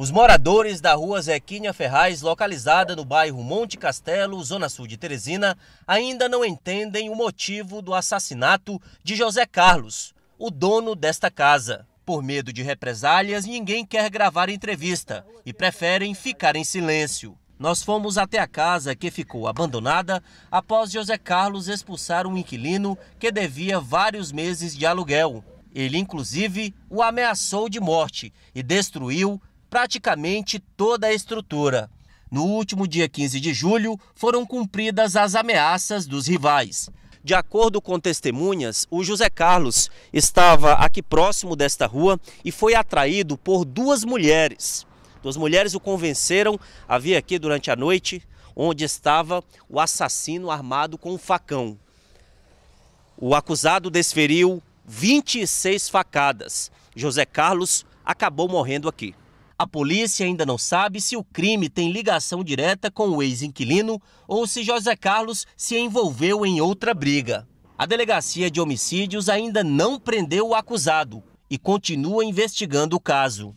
Os moradores da rua Zequinha Ferraz, localizada no bairro Monte Castelo, zona sul de Teresina, ainda não entendem o motivo do assassinato de José Carlos, o dono desta casa. Por medo de represálias, ninguém quer gravar entrevista e preferem ficar em silêncio. Nós fomos até a casa que ficou abandonada após José Carlos expulsar um inquilino que devia vários meses de aluguel. Ele, inclusive, o ameaçou de morte e destruiu praticamente toda a estrutura. No último dia 15 de julho, foram cumpridas as ameaças dos rivais. De acordo com testemunhas, o José Carlos estava aqui próximo desta rua e foi atraído por duas mulheres. Duas mulheres o convenceram a vir aqui durante a noite, onde estava o assassino armado com um facão. O acusado desferiu 26 facadas. José Carlos acabou morrendo aqui. A polícia ainda não sabe se o crime tem ligação direta com o ex-inquilino ou se José Carlos se envolveu em outra briga. A delegacia de homicídios ainda não prendeu o acusado e continua investigando o caso.